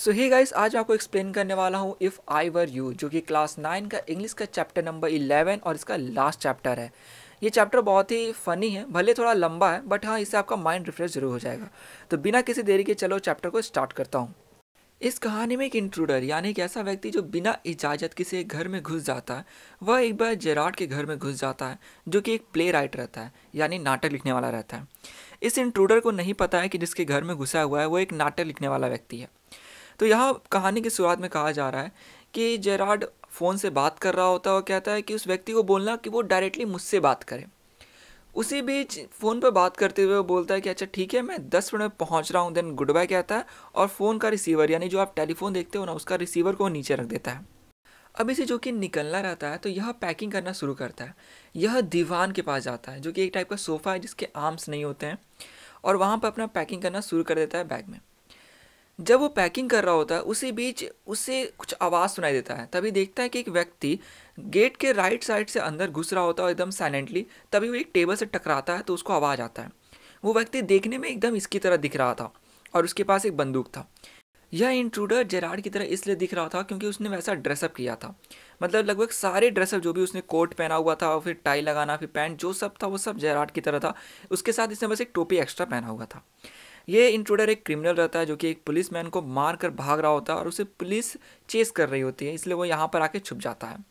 सो ही guys आज मैं आपको एक्सप्लेन करने वाला हूँ इफ़ आई वर यू जो कि क्लास नाइन का इंग्लिश का चैप्टर नंबर इलेवन और इसका लास्ट चैप्टर है ये चैप्टर बहुत ही फनी है भले थोड़ा लंबा है बट हाँ इससे आपका माइंड रिफ्रेश जरूर हो जाएगा तो बिना किसी देरी के चलो चैप्टर को स्टार्ट करता हूँ इस कहानी में एक इंट्रूडर यानी कि ऐसा व्यक्ति जो बिना इजाज़त किसी घर में घुस जाता है वह एक बार जेराड के घर में घुस जाता है जो कि एक प्ले राइट रहता है यानी नाटक लिखने वाला रहता है इस इंट्रूडर को नहीं पता है कि जिसके घर में घुसा हुआ है वो एक नाटक लिखने वाला व्यक्ति है तो यहाँ कहानी की शुरुआत में कहा जा रहा है कि जेराड फ़ोन से बात कर रहा होता है और कहता है कि उस व्यक्ति को बोलना कि वो डायरेक्टली मुझसे बात करे उसी बीच फ़ोन पर बात करते हुए वो बोलता है कि अच्छा ठीक है मैं दस मिनट में पहुँच रहा हूँ देन गुड बाय कहता है और फ़ोन का रिसीवर यानी जो आप टेलीफोन देखते हो ना उसका रिसीवर को नीचे रख देता है अब इसे जो कि निकलना रहता है तो यह पैकिंग करना शुरू करता है यह दीवान के पास जाता है जो कि एक टाइप का सोफ़ा है जिसके आर्म्स नहीं होते हैं और वहाँ पर अपना पैकिंग करना शुरू कर देता है बैग में जब वो पैकिंग कर रहा होता है उसी बीच उसे कुछ आवाज़ सुनाई देता है तभी देखता है कि एक व्यक्ति गेट के राइट साइड से अंदर घुस रहा होता है एकदम साइलेंटली तभी वो एक टेबल से टकराता है तो उसको आवाज़ आता है वो व्यक्ति देखने में एकदम इसकी तरह दिख रहा था और उसके पास एक बंदूक था यह इंट्रूडर जेराड की तरह इसलिए दिख रहा था क्योंकि उसने वैसा ड्रेसअप किया था मतलब लगभग सारे ड्रेसअप जो भी उसने कोट पहना हुआ था और फिर टाई लगाना फिर पैंट जो सब था वो सब जेराड की तरह था उसके साथ इसने बस एक टोपी एक्स्ट्रा पहना हुआ था ये इंट्रोडर एक क्रिमिनल रहता है जो कि एक पुलिस मैन को मार कर भाग रहा होता है और उसे पुलिस चेस कर रही होती है इसलिए वो यहाँ पर आके छुप जाता है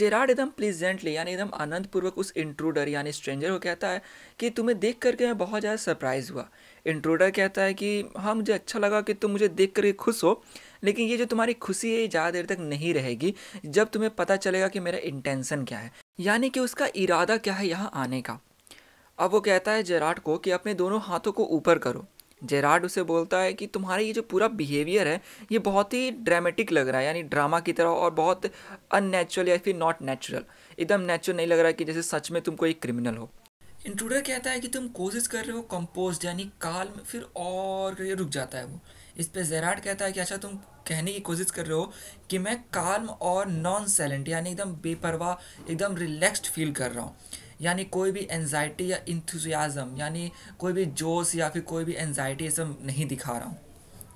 जेराड एकदम प्लीजेंटली यानी एकदम आनंदपूर्वक उस इंट्रूडर यानी स्ट्रेंजर को कहता है कि तुम्हें देख करके मैं बहुत ज़्यादा सरप्राइज हुआ इंट्रूडर कहता है कि हाँ मुझे अच्छा लगा कि तुम मुझे देख करके खुश हो लेकिन ये जो तुम्हारी खुशी है ये ज़्यादा देर तक नहीं रहेगी जब तुम्हें पता चलेगा कि मेरा इंटेंसन क्या है यानी कि उसका इरादा क्या है यहाँ आने का अब वो कहता है जेराट को कि अपने दोनों हाथों को ऊपर करो जेराड उसे बोलता है कि तुम्हारा ये जो पूरा बिहेवियर है ये बहुत ही ड्रामेटिक लग रहा है यानी ड्रामा की तरह और बहुत अननेचुरल या फिर नॉट नेचुरल एकदम नेचुरल नहीं लग रहा है कि जैसे सच में तुम कोई क्रिमिनल हो इंट्रूडर कहता है कि तुम कोशिश कर रहे हो कंपोज यानी काल में फिर और करके रुक जाता है वो इस पर जेराड कहता है कि अच्छा तुम कहने की कोशिश कर रहे हो कि मैं काल्म और नॉन सैलेंट यानी एकदम बेपरवाह एकदम रिलैक्स्ड फील कर रहा हूँ यानी कोई भी एनजाइटी या इंथुजियाज़म यानी कोई भी जोश या फिर कोई भी एनजाइटी सब नहीं दिखा रहा हूँ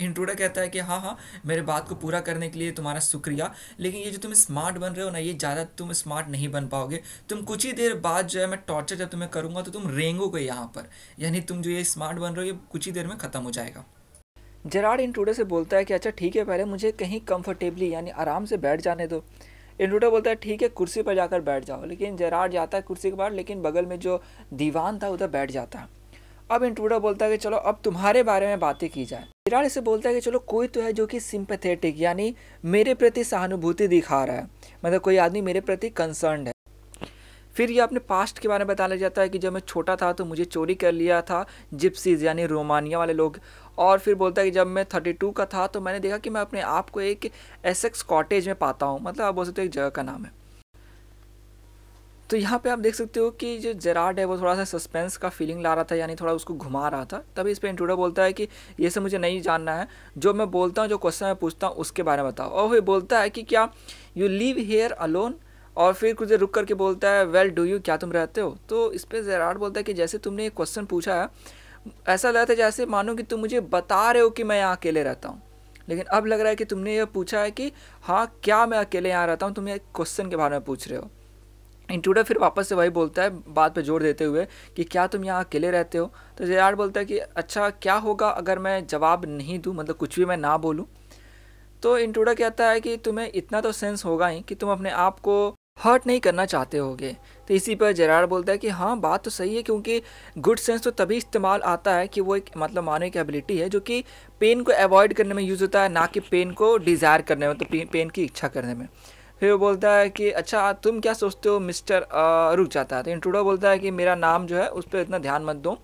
इंट्रोडर कहता है कि हाँ हाँ मेरे बात को पूरा करने के लिए तुम्हारा शुक्रिया लेकिन ये जो तुम स्मार्ट बन रहे हो ना ये ज़्यादा तुम स्मार्ट नहीं बन पाओगे तुम कुछ ही देर बाद जो है मैं टॉर्चर जब तुम्हें करूँगा तो तुम रेंगोगे यहाँ पर यानी तुम जो ये स्मार्ट बन रहे हो ये कुछ ही देर में ख़त्म हो जाएगा जराड इंट्रोडर से बोलता है कि अच्छा ठीक है पहले मुझे कहीं कंफर्टेबली यानी आराम से बैठ जाने दो इंडूटा बोलता है ठीक है कुर्सी पर जाकर बैठ जाओ लेकिन जेराड जाता है कुर्सी के बाहर लेकिन बगल में जो दीवान था उधर बैठ जाता है अब इंट्रूडर बोलता है कि चलो अब तुम्हारे बारे में बातें की जाए विराट इसे बोलता है कि चलो कोई तो है जो कि सिंपथेटिक यानी मेरे प्रति सहानुभूति दिखा रहा है मतलब कोई आदमी मेरे प्रति कंसर्न है फिर ये अपने पास्ट के बारे में बताया जाता है कि जब मैं छोटा था तो मुझे चोरी कर लिया था जिप्सीज यानी रोमानिया वाले लोग और फिर बोलता है कि जब मैं थर्टी टू का था तो मैंने देखा कि मैं अपने आप को एक एसेक्स कॉटेज में पाता हूँ मतलब आप बोल सकते हो एक जगह का नाम है तो यहाँ पे आप देख सकते हो कि जो जेराड है वो थोड़ा सा सस्पेंस का फीलिंग ला रहा था यानी थोड़ा उसको घुमा रहा था तभी इस पर इंट्रोडर बोलता है कि ये सब मुझे नहीं जानना है जो मैं बोलता हूँ जो क्वेश्चन मैं पूछता हूँ उसके बारे में बताओ और वो बोलता है कि क्या यू लीव हेयर अलोन और फिर कुछ देर रुक करके बोलता है वेल डू यू क्या तुम रहते हो तो इस पर जेराड बोलता है कि जैसे तुमने ये क्वेश्चन पूछा है ऐसा रहा था जैसे मानो कि तुम मुझे बता रहे हो कि मैं यहाँ अकेले रहता हूँ लेकिन अब लग रहा है कि तुमने यह पूछा है कि हाँ क्या मैं अकेले यहाँ रहता हूँ तुम ये क्वेश्चन के बारे में पूछ रहे हो इंट्रूडर फिर वापस से वही बोलता है बात पे जोर देते हुए कि क्या तुम यहाँ अकेले रहते हो तो जेराड बोलता है कि अच्छा क्या होगा अगर मैं जवाब नहीं दूँ मतलब कुछ भी मैं ना बोलूँ तो इंट्रूडर कहता है कि तुम्हें इतना तो सेंस होगा ही कि तुम अपने आप को हर्ट नहीं करना चाहते होगे तो इसी पर जेरार बोलता है कि हाँ बात तो सही है क्योंकि गुड सेंस तो तभी इस्तेमाल आता है कि वो एक मतलब मानव की एबिलिटी है जो कि पेन को अवॉइड करने में यूज़ होता है ना कि पेन को डिज़ायर करने में तो मतलब पेन की इच्छा करने में फिर वो बोलता है कि अच्छा तुम क्या सोचते हो मिस्टर रुक जाता है तो इंट्रोडो बोलता है कि मेरा नाम जो है उस पर इतना ध्यान मत दो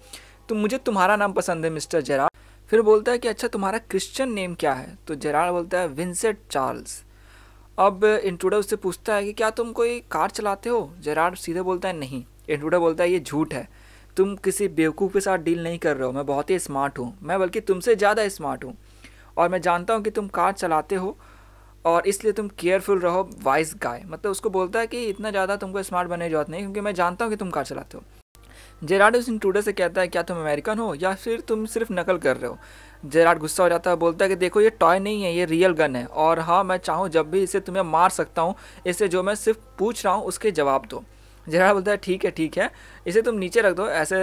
तो मुझे तुम्हारा नाम पसंद है मिस्टर जेरार फिर बोलता है कि अच्छा तुम्हारा क्रिश्चियन नेम क्या है तो जेरार बोलता है विंसेंट चार्ल्स अब इंट्रूडर उससे पूछता है कि क्या तुम कोई कार चलाते हो जेराड सीधे बोलता है नहीं इंट्रूडर बोलता है ये झूठ है तुम किसी बेवकूफ़ के साथ डील नहीं कर रहे हो मैं बहुत ही स्मार्ट हूँ मैं बल्कि तुमसे ज़्यादा स्मार्ट हूँ और मैं जानता हूँ कि तुम कार चलाते हो और इसलिए तुम केयरफुल रहो वाइस गाय मतलब उसको बोलता है कि इतना ज़्यादा तुमको स्मार्ट बनने की जरूरत नहीं क्योंकि मैं जानता हूँ कि तुम कार चलाते हो जेराड उस इंट्रूडर से कहता है क्या तुम अमेरिकन हो या फिर तुम सिर्फ नकल कर रहे हो जेराड गुस्सा हो जाता है बोलता है कि देखो ये टॉय नहीं है ये रियल गन है और हाँ मैं चाहूँ जब भी इसे तुम्हें मार सकता हूँ इसे जो मैं सिर्फ पूछ रहा हूँ उसके जवाब दो जेराड बोलता है ठीक है ठीक है इसे तुम नीचे रख दो ऐसे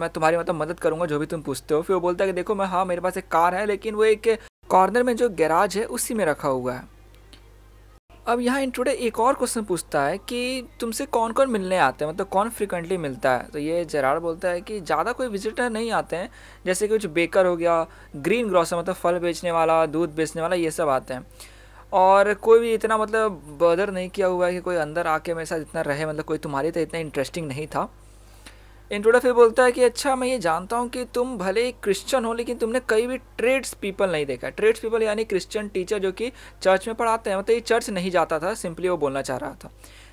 मैं तुम्हारी मतलब मदद करूँगा जो भी तुम पूछते हो फिर वो बोलता है कि देखो मैं हाँ मेरे पास एक कार है लेकिन वो एक कॉर्नर में जो गैराज है उसी में रखा हुआ है अब यहाँ इंट्रोडे एक और क्वेश्चन पूछता है कि तुमसे कौन कौन मिलने आते हैं मतलब कौन फ्रिक्वेंटली मिलता है तो ये जरार बोलता है कि ज़्यादा कोई विजिटर नहीं आते हैं जैसे कि कुछ बेकर हो गया ग्रीन ग्रॉसर मतलब फल बेचने वाला दूध बेचने वाला ये सब आते हैं और कोई भी इतना मतलब बदर नहीं किया हुआ है कि कोई अंदर आके मेरे साथ इतना रहे मतलब कोई तुम्हारी तो इतना इंटरेस्टिंग नहीं था इंट्रोडा फिर बोलता है कि अच्छा मैं ये जानता हूँ कि तुम भले ही क्रिश्चियन हो लेकिन तुमने कई भी ट्रेड्स पीपल नहीं देखा ट्रेड्स पीपल यानी क्रिश्चियन टीचर जो कि चर्च में पढ़ाते हैं मतलब ये चर्च नहीं जाता था सिंपली वो बोलना चाह रहा था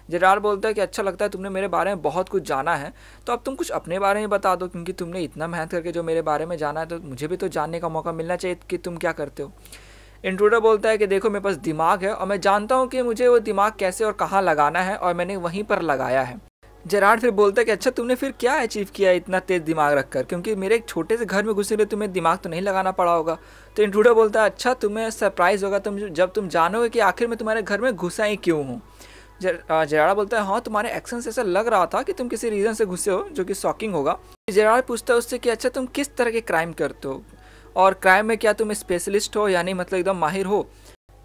जरार बोलता है कि अच्छा लगता है तुमने मेरे बारे में बहुत कुछ जाना है तो अब तुम कुछ अपने बारे में बता दो क्योंकि तुमने इतना मेहनत करके जो मेरे बारे में जाना है तो मुझे भी तो जानने का मौका मिलना चाहिए कि तुम क्या करते हो इंट्रोडर बोलता है कि देखो मेरे पास दिमाग है और मैं जानता हूँ कि मुझे वो दिमाग कैसे और कहाँ लगाना है और मैंने वहीं पर लगाया है जेराड फिर बोलता है कि अच्छा तुमने फिर क्या अचीव किया इतना तेज़ दिमाग रखकर क्योंकि मेरे एक छोटे से घर में घुसे हुए तुम्हें दिमाग तो नहीं लगाना पड़ा होगा तो इंट्रूडर बोलता है अच्छा तुम्हें सरप्राइज़ होगा तुम जब तुम जानोगे कि आखिर मैं तुम्हारे घर में घुसा ही क्यों हूँ जर, जेराडा बोलता है हाँ तुम्हारे एक्शन से ऐसा लग रहा था कि तुम किसी रीज़न से घुसे हो जो कि शॉकिंग होगा जेराड़ पूछता है उससे कि अच्छा तुम किस तरह के क्राइम करते हो और क्राइम में क्या तुम स्पेशलिस्ट हो यानी मतलब एकदम माहिर हो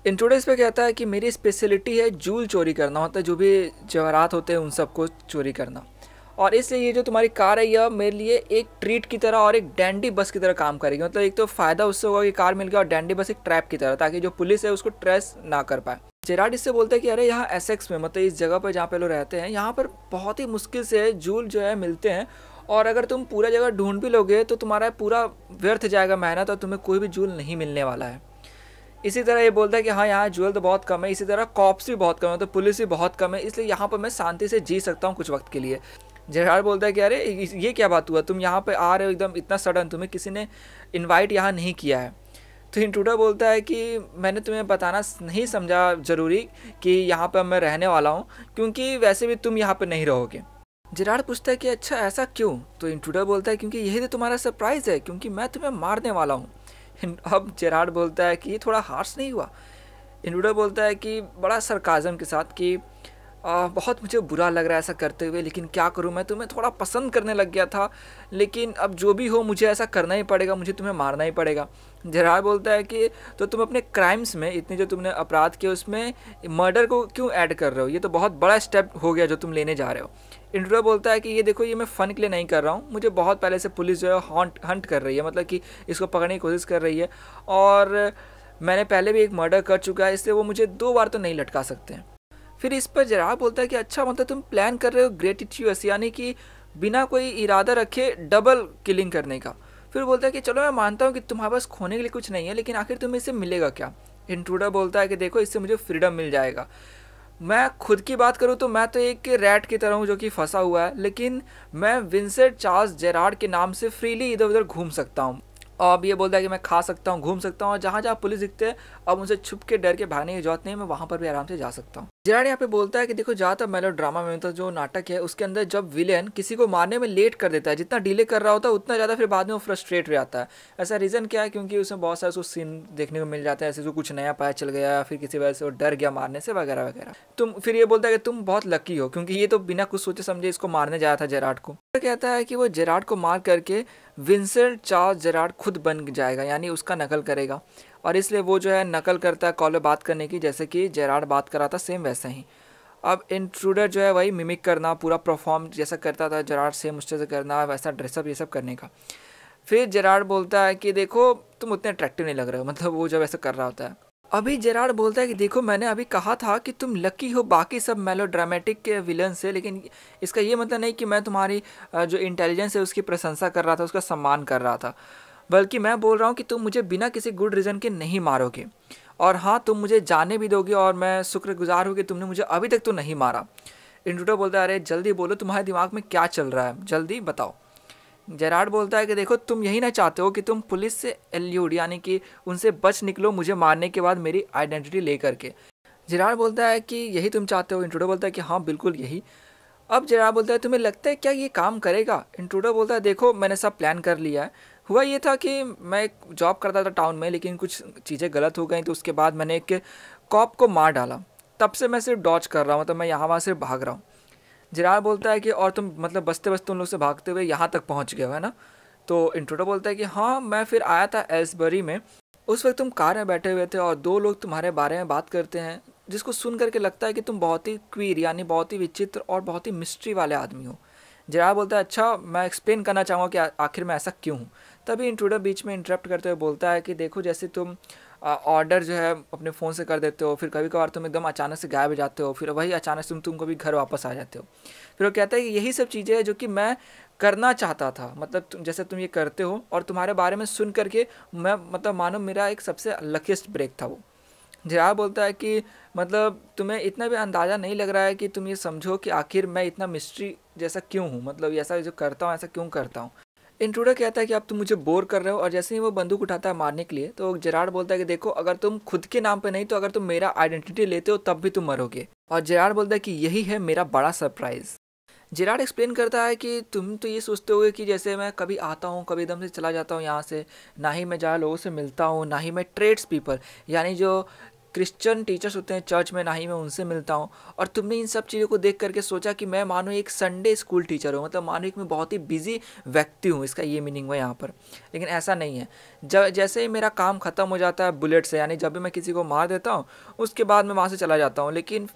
इंट्रोड्यूस पे कहता है कि मेरी स्पेशलिटी है जूल चोरी करना होता है जो भी जवाहरात होते हैं उन सबको चोरी करना और इसलिए ये जो तुम्हारी कार है यह मेरे लिए एक ट्रीट की तरह और एक डैंडी बस की तरह काम करेगी मतलब एक तो फ़ायदा उससे होगा कि कार मिल गया और डैंडी बस एक ट्रैप की तरह ताकि जो पुलिस है उसको ट्रेस ना कर पाए जेराड इससे बोलते हैं कि अरे यहाँ एसेक्स में मतलब इस जगह पर जहाँ पे लोग रहते हैं यहाँ पर बहुत ही मुश्किल से जूल जो है मिलते हैं और अगर तुम पूरा जगह ढूंढ भी लोगे तो तुम्हारा पूरा व्यर्थ जाएगा मेहनत और तुम्हें कोई भी जूल नहीं मिलने वाला है इसी तरह ये बोलता है कि हाँ यहाँ ज्वेल तो बहुत कम है इसी तरह कॉप्स भी बहुत कम है तो पुलिस भी बहुत कम है इसलिए यहाँ पर मैं शांति से जी सकता हूँ कुछ वक्त के लिए जेरार बोलता है कि अरे ये क्या बात हुआ तुम यहाँ पर आ रहे हो एकदम इतना सडन तुम्हें किसी ने इन्वाइट यहाँ नहीं किया है तो इंटूटा बोलता है कि मैंने तुम्हें बताना नहीं समझा ज़रूरी कि यहाँ पर मैं रहने वाला हूँ क्योंकि वैसे भी तुम यहाँ पर नहीं रहोगे जिराड पूछता है कि अच्छा ऐसा क्यों तो इंटूडा बोलता है क्योंकि यही तो तुम्हारा सरप्राइज़ है क्योंकि मैं तुम्हें मारने वाला हूँ अब जेराड बोलता है कि ये थोड़ा हार्श नहीं हुआ इंडूडा बोलता है कि बड़ा सरकाजम के साथ कि आ, बहुत मुझे बुरा लग रहा है ऐसा करते हुए लेकिन क्या करूँ मैं तुम्हें थोड़ा पसंद करने लग गया था लेकिन अब जो भी हो मुझे ऐसा करना ही पड़ेगा मुझे तुम्हें मारना ही पड़ेगा जरा बोलता है कि तो तुम अपने क्राइम्स में इतने जो तुमने अपराध किए उसमें मर्डर को क्यों ऐड कर रहे हो ये तो बहुत बड़ा स्टेप हो गया जो तुम लेने जा रहे हो इंड्रो बोलता है कि ये देखो ये मैं फ़न के लिए नहीं कर रहा हूँ मुझे बहुत पहले से पुलिस जो है हॉन्ट हंट कर रही है मतलब कि इसको पकड़ने की कोशिश कर रही है और मैंने पहले भी एक मर्डर कर चुका है इसलिए वो मुझे दो बार तो नहीं लटका सकते हैं फिर इस पर जरा बोलता है कि अच्छा मतलब तुम प्लान कर रहे हो ग्रेटिट्यूस यानी कि बिना कोई इरादा रखे डबल किलिंग करने का फिर बोलता है कि चलो मैं मानता हूँ कि तुम्हारे पास खोने के लिए कुछ नहीं है लेकिन आखिर तुम्हें इससे मिलेगा क्या इंट्रूडर बोलता है कि देखो इससे मुझे फ्रीडम मिल जाएगा मैं खुद की बात करूँ तो मैं तो एक रैट की तरह हूँ जो कि फंसा हुआ है लेकिन मैं विंसेंट चार्ल्स जेराड के नाम से फ्रीली इधर उधर घूम सकता हूँ अब ये बोलता है कि मैं खा सकता हूँ घूम सकता हूँ और जहाँ जहाँ पुलिस दिखते हैं अब उनसे छुप के डर के भागने की जरूरत नहीं मैं वहाँ पर भी आराम से जा सकता हूँ जिराड यहाँ पे बोलता है कि देखो ज़्यादातर मेलो ड्रामा में तो जो नाटक है उसके अंदर जब विलेन किसी को मारने में लेट कर देता है जितना डिले कर रहा होता है उतना ज़्यादा फिर बाद में वो फ्रस्ट्रेट हो जाता है ऐसा रीज़न क्या है क्योंकि उसमें बहुत सारे उसको सीन देखने को मिल जाता है ऐसे जो कुछ नया पाया चल गया या फिर किसी वजह से वो डर गया मारने से वगैरह वगैरह तुम फिर ये बोलता है कि तुम बहुत लकी हो क्योंकि ये तो बिना कुछ सोचे समझे इसको मारने जाया था जराड को कहता है कि वो जेराड को मार करके विंसर चार्ल्स जेराड खुद बन जाएगा यानी उसका नकल करेगा और इसलिए वो जो है नकल करता है कॉलर बात करने की जैसे कि जेराड बात कर रहा था सेम वैसे ही अब इंट्रूडर जो है वही मिमिक करना पूरा परफॉर्म जैसा करता था जेराड सेम उससे से करना वैसा ड्रेसअप ये सब करने का फिर जेराड बोलता है कि देखो तुम उतने अट्रैक्टिव नहीं लग रहे हो मतलब वो जब ऐसा कर रहा होता है अभी जेराड बोलता है कि देखो मैंने अभी कहा था कि तुम लकी हो बाकी सब मेलो ड्रामेटिक के विलन से लेकिन इसका ये मतलब नहीं कि मैं तुम्हारी जो इंटेलिजेंस है उसकी प्रशंसा कर रहा था उसका सम्मान कर रहा था बल्कि मैं बोल रहा हूँ कि तुम मुझे बिना किसी गुड रीज़न के नहीं मारोगे और हाँ तुम मुझे जाने भी दोगे और मैं शुक्रगुजार हूँ कि तुमने मुझे अभी तक तो नहीं मारा इंटूटो बोलता है अरे जल्दी बोलो तुम्हारे दिमाग में क्या चल रहा है जल्दी बताओ जेराड बोलता है कि देखो तुम यही ना चाहते हो कि तुम पुलिस से एल्यूड यानी कि उनसे बच निकलो मुझे मारने के बाद मेरी आइडेंटिटी ले करके जेराड बोलता है कि यही तुम चाहते हो इंट्रोडो बोलता है कि हाँ बिल्कुल यही अब जेराड बोलता है तुम्हें लगता है क्या ये काम करेगा इंट्रोडो बोलता है देखो मैंने सब प्लान कर लिया है हुआ ये था कि मैं जॉब करता था टाउन में लेकिन कुछ चीज़ें गलत हो गई तो उसके बाद मैंने एक कॉप को मार डाला तब से मैं सिर्फ डॉच कर रहा हूँ तो मैं यहाँ वहाँ से भाग रहा हूँ जिरार बोलता है कि और तुम मतलब बसते बसते उन लोग से भागते हुए यहाँ तक पहुँच गए हो है ना तो इंट्रोडो बोलता है कि हाँ मैं फिर आया था एल्सबरी में उस वक्त तुम कार में बैठे हुए थे और दो लोग तुम्हारे बारे में बात करते हैं जिसको सुन करके लगता है कि तुम बहुत ही क्वीर यानी बहुत ही विचित्र और बहुत ही मिस्ट्री वाले आदमी हो जरा बोलता है अच्छा मैं एक्सप्लेन करना चाहूँगा कि आखिर मैं ऐसा क्यों हूँ तभी इंट्रोडर बीच में इंटरप्ट करते हुए बोलता है कि देखो जैसे तुम ऑर्डर जो है अपने फ़ोन से कर देते हो फिर कभी कभार तुम एकदम अचानक से गायब हो जाते हो फिर वही अचानक से तुम तुमको भी घर वापस आ जाते हो फिर वो कहता है कि यही सब चीज़ें हैं जो कि मैं करना चाहता था मतलब तुम जैसे तुम ये करते हो और तुम्हारे बारे में सुन करके मैं मतलब मानो मेरा एक सबसे लकीस्ट ब्रेक था वो जया बोलता है कि मतलब तुम्हें इतना भी अंदाज़ा नहीं लग रहा है कि तुम ये समझो कि आखिर मैं इतना मिस्ट्री जैसा क्यों हूँ मतलब ऐसा जो करता हूँ ऐसा क्यों करता हूँ इंट्रूडर कहता है कि आप तुम तो मुझे बोर कर रहे हो और जैसे ही वो बंदूक उठाता है मारने के लिए तो जेराड बोलता है कि देखो अगर तुम खुद के नाम पे नहीं तो अगर तुम मेरा आइडेंटिटी लेते हो तब भी तुम मरोगे और जेराड बोलता है कि यही है मेरा बड़ा सरप्राइज़ जेराड एक्सप्लेन करता है कि तुम तो ये सोचते हो कि जैसे मैं कभी आता हूँ कभी एकदम से चला जाता हूँ यहाँ से ना ही मैं ज़्यादा लोगों से मिलता हूँ ना ही मैं ट्रेड्स पीपल यानी जो क्रिश्चियन टीचर्स होते हैं चर्च में ना ही मैं उनसे मिलता हूँ और तुमने इन सब चीज़ों को देख करके सोचा कि मैं मानो एक संडे स्कूल टीचर हूँ मतलब मानो एक मैं बहुत ही बिजी व्यक्ति हूँ इसका ये मीनिंग हुआ यहाँ पर लेकिन ऐसा नहीं है जब जैसे ही मेरा काम ख़त्म हो जाता है बुलेट से यानी जब भी मैं किसी को मार देता हूँ उसके बाद मैं वहाँ से चला जाता हूँ लेकिन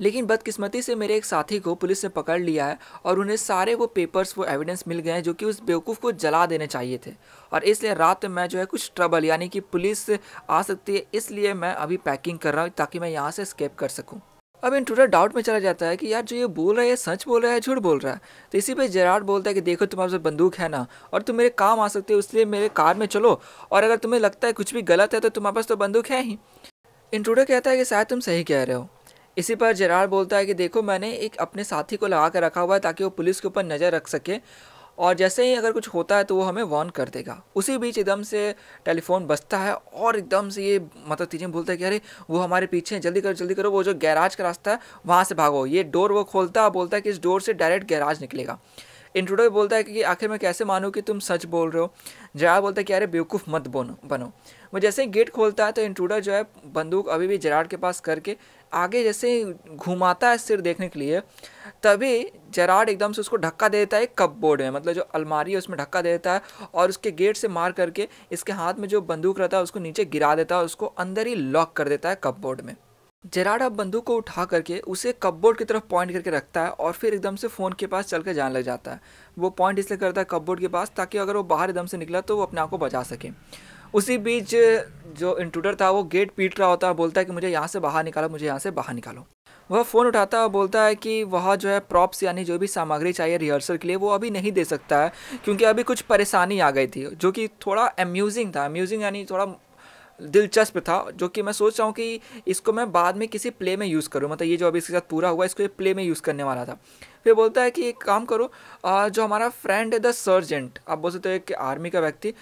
लेकिन बदकिस्मती से मेरे एक साथी को पुलिस ने पकड़ लिया है और उन्हें सारे वो पेपर्स वो एविडेंस मिल गए हैं जो कि उस बेवकूफ़ को जला देने चाहिए थे और इसलिए रात में मैं जो है कुछ ट्रबल यानी कि पुलिस आ सकती है इसलिए मैं अभी पैकिंग कर रहा हूँ ताकि मैं यहाँ से स्केप कर सकूँ अब इंट्रूडर डाउट में चला जाता है कि यार जो ये बोल रहा है सच बोल रहा है झूठ बोल रहा है तो इसी पे जेराड बोलता है कि देखो तुम्हारे पास बंदूक है ना और तुम मेरे काम आ सकते हो इसलिए मेरे कार में चलो और अगर तुम्हें लगता है कुछ भी गलत है तो तुम्हारे पास तो बंदूक है ही इंट्रूडर कहता है कि शायद तुम सही कह रहे हो इसी पर जरार बोलता है कि देखो मैंने एक अपने साथी को लगा कर रखा हुआ है ताकि वो पुलिस के ऊपर नज़र रख सके और जैसे ही अगर कुछ होता है तो वो हमें वार्न कर देगा उसी बीच एकदम से टेलीफोन बजता है और एकदम से ये मतलब तीजें बोलता है कि अरे वो हमारे पीछे हैं जल्दी करो जल्दी करो वो जो गैराज का रास्ता है वहाँ से भागो ये डोर वो खोलता है बोलता है कि इस डोर से डायरेक्ट गैराज निकलेगा इंट्रोडो बोलता है कि आखिर मैं कैसे मानूँ कि तुम सच बोल रहे हो जरार बोलता है कि अरे बेवकूफ़ मत बनो बनो वो जैसे ही गेट खोलता है तो इंट्रोडो जो है बंदूक अभी भी जराड के पास करके आगे जैसे ही घुमाता है सिर देखने के लिए तभी जराड एकदम से उसको धक्का दे देता है कप बोर्ड में मतलब जो अलमारी है उसमें धक्का दे देता है और उसके गेट से मार करके इसके हाथ में जो बंदूक रहता है उसको नीचे गिरा देता है उसको अंदर ही लॉक कर देता है कप बोर्ड में जेराड अब बंदूक को उठा करके उसे कपबोर्ड की तरफ पॉइंट करके रखता है और फिर एकदम से फ़ोन के पास चल कर जाने लग जाता है वो पॉइंट इसलिए करता है कपबोर्ड के पास ताकि अगर वो बाहर एकदम से निकला तो वो अपने आप को बचा सके उसी बीच जो इंट्रूडर था वो गेट पीट रहा होता है बोलता है कि मुझे यहाँ से बाहर निकालो मुझे यहाँ से बाहर निकालो वह फ़ोन उठाता है और बोलता है कि वह जो है प्रॉप्स यानी जो भी सामग्री चाहिए रिहर्सल के लिए वो अभी नहीं दे सकता है क्योंकि अभी कुछ परेशानी आ गई थी जो कि थोड़ा अम्यूजिंग था अम्यूजिंग यानी थोड़ा दिलचस्प था जो कि मैं सोच रहा हूँ कि इसको मैं बाद में किसी प्ले में यूज़ करूँ मतलब ये जो अभी इसके साथ पूरा हुआ इसको ये प्ले में यूज़ करने वाला था फिर बोलता है कि एक काम करो जो हमारा फ्रेंड है द सर्जेंट आप बोल सकते हो एक आर्मी का व्यक्ति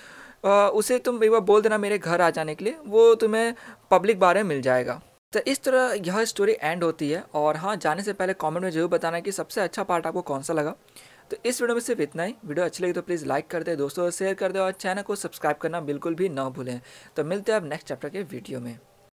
उसे तुम एक बार बोल देना मेरे घर आ जाने के लिए वो तुम्हें पब्लिक बारे में मिल जाएगा तो इस तरह यह स्टोरी एंड होती है और हाँ जाने से पहले कमेंट में जरूर बताना कि सबसे अच्छा पार्ट आपको कौन सा लगा तो इस वीडियो में सिर्फ इतना ही वीडियो अच्छी लगी तो प्लीज़ लाइक कर दे दोस्तों शेयर कर दे और चैनल को सब्सक्राइब करना बिल्कुल भी ना भूलें तो मिलते हैं अब नेक्स्ट चैप्टर के वीडियो में